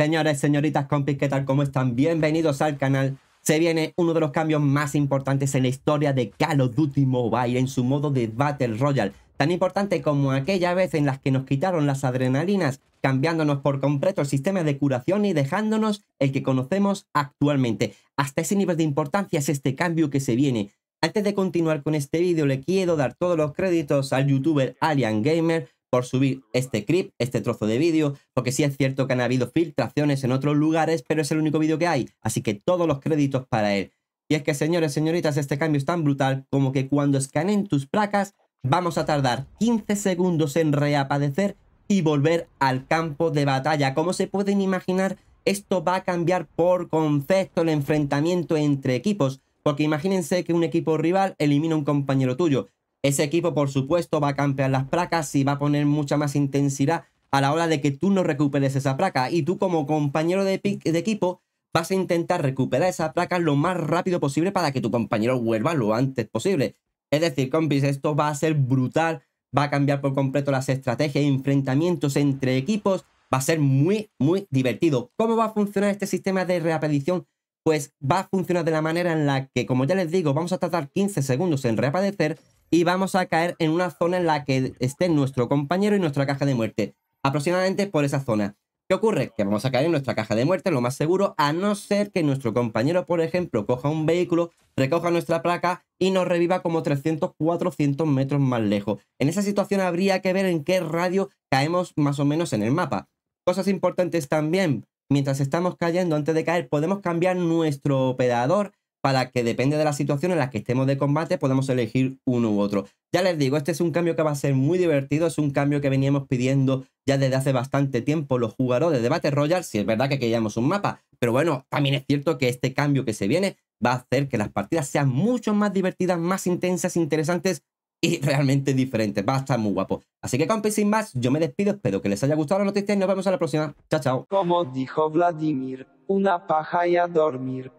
Señores, señoritas, compis, ¿qué tal? ¿Cómo están? Bienvenidos al canal. Se viene uno de los cambios más importantes en la historia de Call of Duty Mobile en su modo de Battle Royale. Tan importante como aquella vez en las que nos quitaron las adrenalinas, cambiándonos por completo el sistema de curación y dejándonos el que conocemos actualmente. Hasta ese nivel de importancia es este cambio que se viene. Antes de continuar con este vídeo, le quiero dar todos los créditos al youtuber Alien Gamer por subir este clip, este trozo de vídeo, porque sí es cierto que han habido filtraciones en otros lugares, pero es el único vídeo que hay, así que todos los créditos para él. Y es que, señores, señoritas, este cambio es tan brutal como que cuando escaneen tus placas, vamos a tardar 15 segundos en reaparecer y volver al campo de batalla. Como se pueden imaginar, esto va a cambiar por concepto el enfrentamiento entre equipos, porque imagínense que un equipo rival elimina a un compañero tuyo, ese equipo, por supuesto, va a campear las placas y va a poner mucha más intensidad a la hora de que tú no recuperes esa placa. Y tú, como compañero de, equipo, vas a intentar recuperar esa placa lo más rápido posible para que tu compañero vuelva lo antes posible. Es decir, compis, esto va a ser brutal, va a cambiar por completo las estrategias, y enfrentamientos entre equipos, va a ser muy, muy divertido. ¿Cómo va a funcionar este sistema de reaparición? Pues va a funcionar de la manera en la que, como ya les digo, vamos a tardar 15 segundos en reaparecer y vamos a caer en una zona en la que esté nuestro compañero y nuestra caja de muerte, aproximadamente por esa zona. ¿Qué ocurre? Que vamos a caer en nuestra caja de muerte, lo más seguro, a no ser que nuestro compañero, por ejemplo, coja un vehículo, recoja nuestra placa y nos reviva como 300, 400 metros más lejos. En esa situación habría que ver en qué radio caemos más o menos en el mapa. Cosas importantes también, mientras estamos cayendo, antes de caer, podemos cambiar nuestro operador para que depende de la situación en la que estemos de combate podamos elegir uno u otro. Ya les digo, este es un cambio que va a ser muy divertido, es un cambio que veníamos pidiendo ya desde hace bastante tiempo los jugadores de Battle Royale, si es verdad que queríamos un mapa, pero bueno, también es cierto que este cambio que se viene va a hacer que las partidas sean mucho más divertidas, más intensas, interesantes y realmente diferentes. Va a estar muy guapo. Así que compis, sin más, yo me despido, espero que les haya gustado la noticia y nos vemos en la próxima. Chao, chao. Como dijo Vladimir, una paja y a dormir.